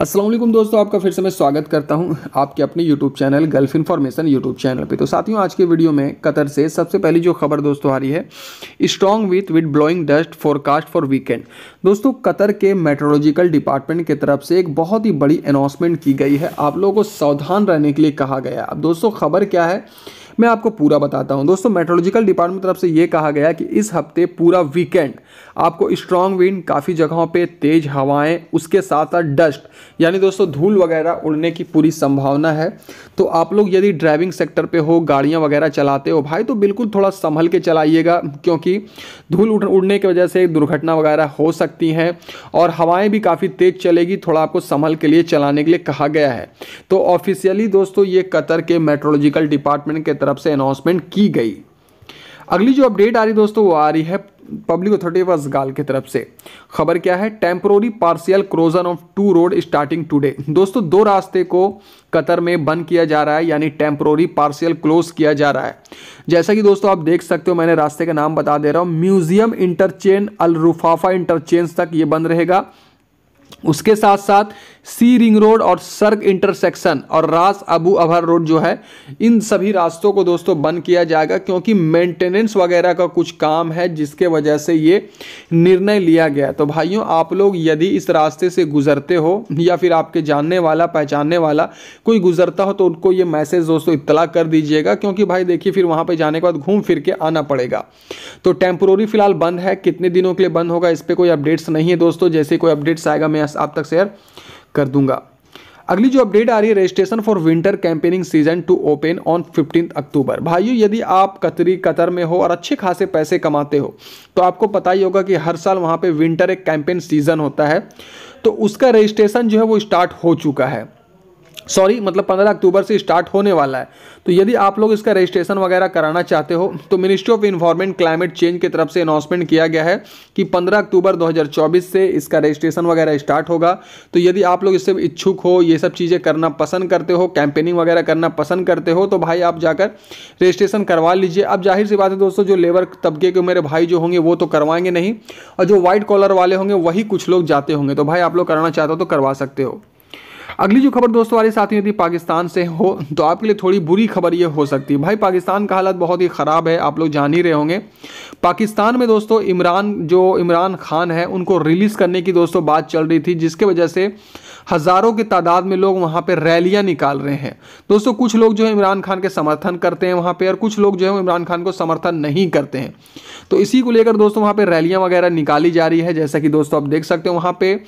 असलम दोस्तों आपका फिर से मैं स्वागत करता हूं आपके अपने YouTube channel Gulf information YouTube channel पे तो साथियों आज के वीडियो में कतर से सबसे पहली जो खबर दोस्तों आ रही है strong with with blowing dust forecast for weekend दोस्तों कतर के मेट्रोलॉजिकल डिपार्टमेंट की तरफ से एक बहुत ही बड़ी अनाउंसमेंट की गई है आप लोगों को सावधान रहने के लिए कहा गया अब दोस्तों खबर क्या है मैं आपको पूरा बताता हूँ दोस्तों मेट्रोलॉजिकल डिपार्टमेंट तरफ से ये कहा गया कि इस हफ्ते पूरा वीकेंड आपको स्ट्रांग विंड काफ़ी जगहों पे तेज़ हवाएं उसके साथ साथ डस्ट यानी दोस्तों धूल वगैरह उड़ने की पूरी संभावना है तो आप लोग यदि ड्राइविंग सेक्टर पे हो गाड़ियाँ वगैरह चलाते हो भाई तो बिल्कुल थोड़ा संभल के चलाइएगा क्योंकि धूल उड़ने की वजह से दुर्घटना वगैरह हो सकती हैं और हवाएं भी काफ़ी तेज़ चलेगी थोड़ा आपको संभल के लिए चलाने के लिए कहा गया है तो ऑफिशियली दोस्तों ये कतर के मेट्रोलॉजिकल डिपार्टमेंट के तरफ से अनाउंसमेंट की गई अगली जो अपडेट आ रही दोस्तों वो आ रही है पब्लिक अथॉरिटी ऑफ अजगाल की तरफ से खबर क्या है temporary partial closure of two road starting today दोस्तों दो रास्ते को कतर में बंद किया जा रहा है यानी टेम्पोरी पार्सियल क्लोज किया जा रहा है जैसा कि दोस्तों आप देख सकते हो मैंने रास्ते का नाम बता दे रहा हूँ म्यूजियम इंटरचेन अलरूफाफा इंटरचेंज तक ये बंद रहेगा उसके साथ साथ सी रिंग रोड और सर्ग इंटरसेक्शन और रास अबू अभर रोड जो है इन सभी रास्तों को दोस्तों बंद किया जाएगा क्योंकि मेंटेनेंस वगैरह का कुछ काम है जिसके वजह से ये निर्णय लिया गया तो भाइयों आप लोग यदि इस रास्ते से गुजरते हो या फिर आपके जानने वाला पहचानने वाला कोई गुजरता हो तो उनको ये मैसेज दोस्तों इतला कर दीजिएगा क्योंकि भाई देखिए फिर वहाँ पर जाने के बाद घूम फिर के आना पड़ेगा तो टेम्प्रोरी फिलहाल बंद है कितने दिनों के लिए बंद होगा इस पर कोई अपडेट्स नहीं है दोस्तों जैसे कोई अपडेट्स आएगा मैं आप तक शेयर कर दूंगा अगली जो अपडेट आ रही है registration for winter campaigning season to open on fifteen October भाइयों यदि आप कतरी कतर में हो और अच्छे खासे पैसे कमाते हो तो आपको पता ही होगा कि हर साल वहां पे विंटर एक कैंपेन सीजन होता है तो उसका रजिस्ट्रेशन जो है वो स्टार्ट हो चुका है सॉरी मतलब पंद्रह अक्टूबर से स्टार्ट होने वाला है तो यदि आप लोग इसका रजिस्ट्रेशन वगैरह कराना चाहते हो तो ministry of environment climate change की तरफ से अनाउंसमेंट किया गया है कि 15 अक्टूबर 2024 से इसका रजिस्ट्रेशन वगैरह स्टार्ट होगा तो यदि आप लोग इससे इच्छुक हो ये सब चीज़ें करना पसंद करते हो कैंपेनिंग वगैरह करना पसंद करते हो तो भाई आप जाकर रजिस्ट्रेशन करवा लीजिए अब जाहिर सी बात है दोस्तों जो लेबर तबके के मेरे भाई जो होंगे वो तो करवाएंगे नहीं और जो वाइट कॉलर वाले होंगे वही कुछ लोग जाते होंगे तो भाई आप लोग कराना चाहते हो तो करवा सकते हो अगली जो खबर दोस्तों हमारे साथ यदि पाकिस्तान से हो तो आपके लिए थोड़ी बुरी खबर ये हो सकती है भाई पाकिस्तान का हालत बहुत ही ख़राब है आप लोग जान ही रहे होंगे पाकिस्तान में दोस्तों इमरान जो इमरान खान है उनको रिलीज़ करने की दोस्तों बात चल रही थी जिसके वजह से हज़ारों की तादाद में लोग वहाँ पर रैलियाँ निकाल रहे हैं दोस्तों कुछ लोग जो है इमरान खान के समर्थन करते हैं वहाँ पर और कुछ लोग जो है इमरान खान को समर्थन नहीं करते हैं तो इसी को लेकर दोस्तों वहाँ पर रैलियाँ वगैरह निकाली जा रही है जैसा कि दोस्तों आप देख सकते हो वहाँ पर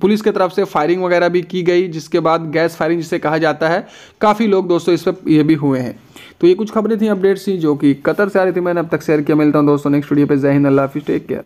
पुलिस की तरफ से फायरिंग वगैरह भी की गई जिसके बाद गैस फायरिंग जिसे कहा जाता है काफ़ी लोग दोस्तों इस पर ये भी हुए हैं तो ये कुछ खबरें थी अपडेट्स थी जो कि कतर से आ रही थी मैंने अब तक शेयर किया मिलता हूँ दोस्तों नेक्स्ट वीडियो पे जय हिंद अल्लाह हाफिज़ टेक केयर